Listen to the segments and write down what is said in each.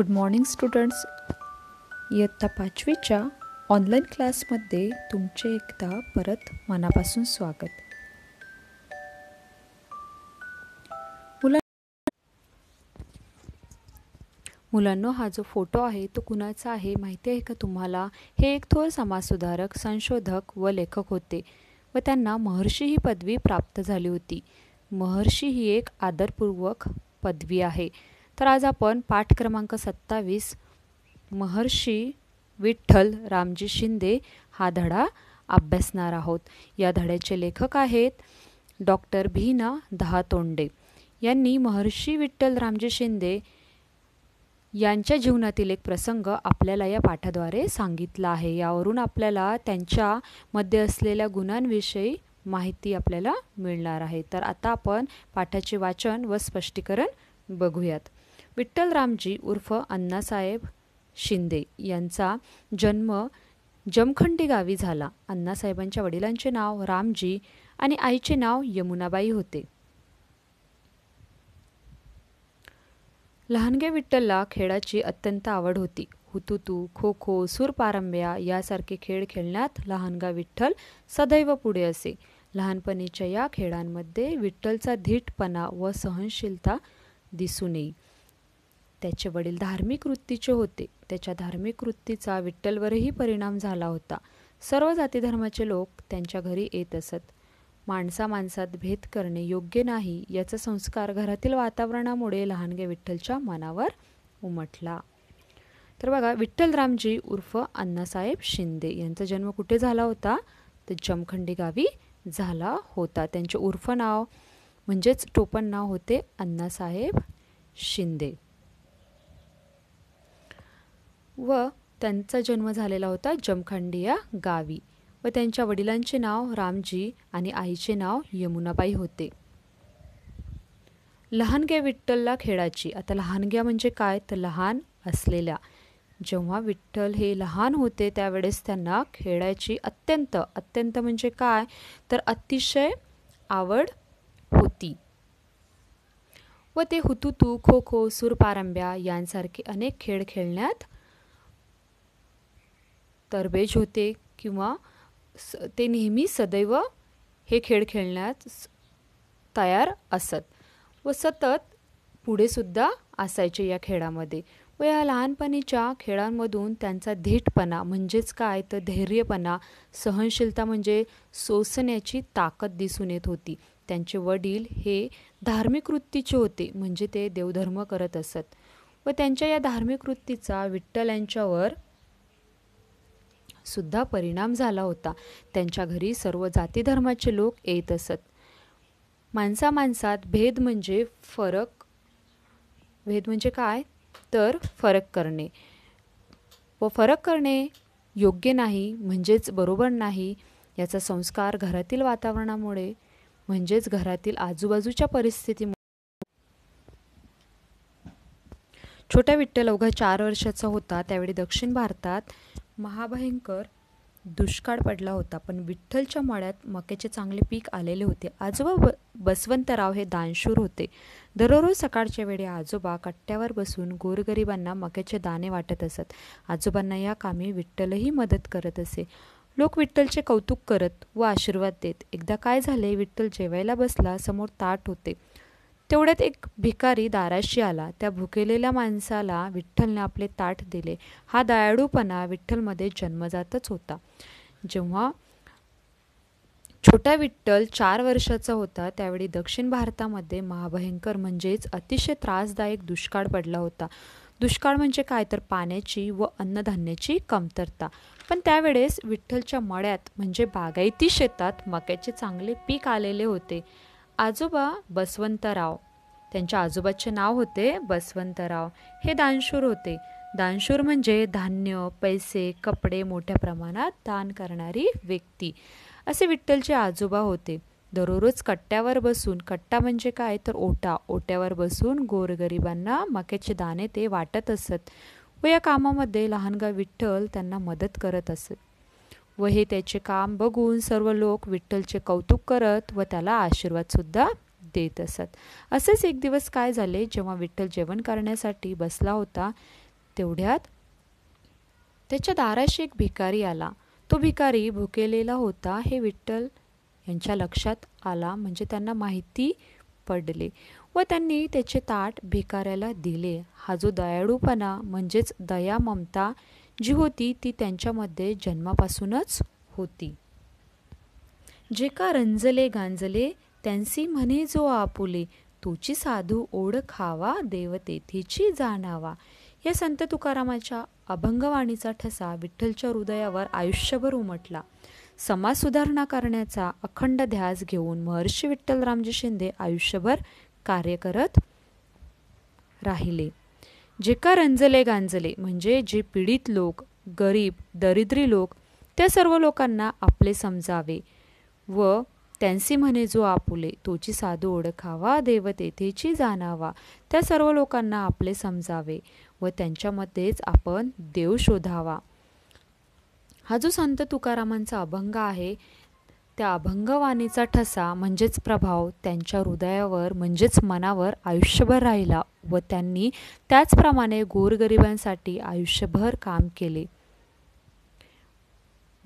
good morning students इयत्ता पाचवीच्या online क्लासमध्ये तुमचे एकदा परत मनापासून स्वागत मुलांनो हा जो फोटो आहे तो कुणाचा आहे माहिती आहे का तुम्हाला हे एक थोर समाजसुधारक संशोधक व लेखक होते व त्यांना महर्षी ही पदवी प्राप्त झाली होती महर्षी ही एक आदरपूर्वक पदवी आहे तर आज आपण पाठ क्रमांक सत्तावीस महर्षी विठ्ठल रामजी शिंदे हा धडा अभ्यासणार आहोत या धड्याचे लेखक आहेत डॉक्टर भीना तोंडे यांनी महर्षी विठ्ठल रामजी शिंदे यांच्या जीवनातील एक प्रसंग आपल्याला या पाठाद्वारे सांगितला आहे यावरून आपल्याला त्यांच्यामध्ये असलेल्या गुणांविषयी माहिती आपल्याला मिळणार आहे तर आता आपण पाठाचे वाचन व स्पष्टीकरण बघूयात विठ्ठलरामजी उर्फ अण्णासाहेब शिंदे यांचा जन्म जमखंडी गावी झाला अण्णासाहेबांच्या वडिलांचे नाव रामजी आणि आईचे नाव यमुनाबाई होते लहानगे विठ्ठलला खेळाची अत्यंत आवड होती हुतुतू खो खो सूरपारंब्या यासारखे खेळ खेळण्यात लहानगा विठ्ठल सदैव पुढे असे लहानपणीच्या या खेळांमध्ये विठ्ठलचा धीटपणा व सहनशीलता दिसून येई त्याचे वडील धार्मिक वृत्तीचे होते त्याच्या धार्मिक वृत्तीचा विठ्ठलवरही परिणाम झाला होता सर्व जाती धर्माचे लोक त्यांच्या घरी येत असत माणसा माणसात भेद करणे योग्य नाही याचा संस्कार घरातील वातावरणामुळे लहानगे विठ्ठलच्या मनावर उमटला तर बघा विठ्ठलरामजी उर्फ अण्णासाहेब शिंदे यांचा जन्म कुठे झाला होता तर जमखंडी गावी झाला होता त्यांचे उर्फ नाव म्हणजेच टोपण नाव होते अण्णासाहेब शिंदे व त्यांचा जन्म झालेला होता जमखंडिया गावी व त्यांच्या वडिलांचे नाव रामजी आणि आईचे नाव यमुनाबाई होते लहानग्या विठ्ठलला खेळाची आता लहानग्या म्हणजे काय तर लहान असलेल्या जेव्हा विठ्ठल हे लहान होते त्यावेळेस त्यांना खेळायची अत्यंत अत्यंत म्हणजे काय तर अतिशय आवड होती व ते हुतुतू खो खो सुरपारंब्या यांसारखे अनेक खेळ खेळण्यात तरबेज होते किंवा स ते नेहमी सदैव हे खेळ खेळण्यास तयार असत व सतत पुढेसुद्धा असायचे या खेळामध्ये व या लहानपणीच्या खेळांमधून त्यांचा धीटपणा म्हणजेच काय तर धैर्यपणा सहनशीलता म्हणजे सोसण्याची ताकद दिसून येत होती त्यांचे वडील हे धार्मिक वृत्तीचे होते म्हणजे ते देवधर्म करत असत व त्यांच्या या धार्मिक वृत्तीचा विठ्ठल यांच्यावर सुद्धा परिणाम झाला होता त्यांच्या घरी सर्व जाती धर्माचे लोक येत असत माणसा माणसात भेद म्हणजे फरक भेद म्हणजे काय तर फरक करणे व फरक करणे योग्य नाही म्हणजेच बरोबर नाही याचा संस्कार घरातील वातावरणामुळे म्हणजेच घरातील आजूबाजूच्या परिस्थितीमुळे छोट्या विठ्ठल अवघा चार वर्षाचा होता त्यावेळी दक्षिण भारतात महाभयंकर दुष्काळ पडला होता पण विठ्ठलच्या मळ्यात मक्याचे चांगले पीक आलेले होते आजोबा बसवंतराव हे दानशूर होते दररोज सकाळच्या वेळी आजोबा कट्ट्यावर बसून गोरगरिबांना मक्याचे दाणे वाटत असत आजोबांना या कामी विठ्ठलही मदत करत असे लोक विठ्ठलचे कौतुक करत व आशीर्वाद देत एकदा काय झाले विठ्ठल जेवायला बसला समोर ताट होते तेवढ्यात एक भिकारी दाराशी आला त्या भुकेलेल्या माणसाला विठ्ठलने आपले ताट दिले हा दयाळूपणा विठ्ठलमध्ये जन्मजातच होता जेव्हा छोटा विठ्ठल चार वर्षाचा होता त्यावेळी दक्षिण भारतामध्ये महाभयंकर म्हणजेच अतिशय त्रासदायक दुष्काळ पडला होता दुष्काळ म्हणजे काय तर पाण्याची व अन्नधान्याची कमतरता पण त्यावेळेस विठ्ठलच्या मळ्यात म्हणजे बागायती शेतात मक्याचे चांगले पीक आलेले होते आजोबा बसवंतराव त्यांच्या आजोबाचे नाव होते बसवंतराव हे दानशूर होते दानशूर म्हणजे धान्य पैसे कपडे मोठ्या प्रमाणात दान करणारी व्यक्ती असे विठ्ठलचे आजोबा होते दररोज कट्ट्यावर बसून कट्टा म्हणजे काय तर ओटा ओट्यावर बसून गोरगरिबांना मक्याचे दाणे ते वाटत असत व या कामामध्ये लहानगा विठ्ठल त्यांना मदत करत असत व हे त्याचे काम बघून सर्व लोक विठ्ठलचे कौतुक करत व त्याला आशीर्वादसुद्धा देत असत असेच एक दिवस काय झाले जेव्हा विठ्ठल जेवण करण्यासाठी बसला होता तेवढ्यात त्याच्या दाराशी एक भिकारी आला तो भिकारी भुकेलेला होता हे विठ्ठल यांच्या लक्षात आला म्हणजे त्यांना माहिती पडले व त्यांनी त्याचे ताट भिकाऱ्याला दिले हा जो दयाळूपणा म्हणजेच दया ममता जी होती ती त्यांच्यामध्ये जन्मापासूनच होती जे का रंजले गांजले त्यांची म्हणे जो आपुले तुची साधू ओळखावा देव तेथीची जाणावा या संत तुकारामाच्या अभंगवाणीचा ठसा विठ्ठलच्या हृदयावर आयुष्यभर उमटला समाज सुधारणा करण्याचा अखंड ध्यास घेऊन महर्षी विठ्ठलरामजी शिंदे आयुष्यभर कार्य करत राहिले जे का रंजले गांजले म्हणजे जे पीडित लोक गरीब दरिद्री लोक त्या सर्व लोकांना आपले समजावे व त्यांसी म्हणे जो आपुले तोची साधू ओळखावा देव तेथेची जाणावा त्या सर्व लोकांना आपले समजावे व त्यांच्यामध्येच आपण देव शोधावा हा जो संत तुकारामांचा अभंग आहे त्या अभंगवाणीचा ठसा म्हणजेच प्रभाव त्यांच्या हृदयावर म्हणजेच मनावर आयुष्यभर राहिला व त्यांनी त्याचप्रमाणे गोरगरिबांसाठी आयुष्यभर काम केले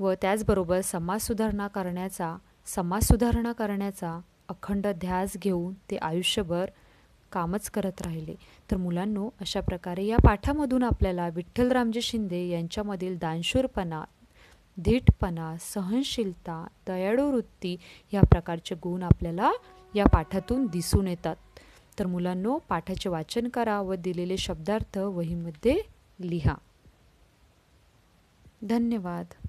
व त्याचबरोबर समाजसुधारणा करण्याचा समाजसुधारणा करण्याचा अखंड ध्यास घेऊन ते आयुष्यभर कामच करत राहिले तर मुलांनो अशा प्रकारे या पाठामधून आपल्याला विठ्ठलरामजी शिंदे यांच्यामधील दानशूरपणा धीटपणा सहनशीलता दयाळू वृत्ती ह्या प्रकारचे गुण आपल्याला या पाठातून दिसून येतात तर मुलांनो पाठाचे वाचन करा व दिलेले शब्दार्थ वहीमध्ये लिहा धन्यवाद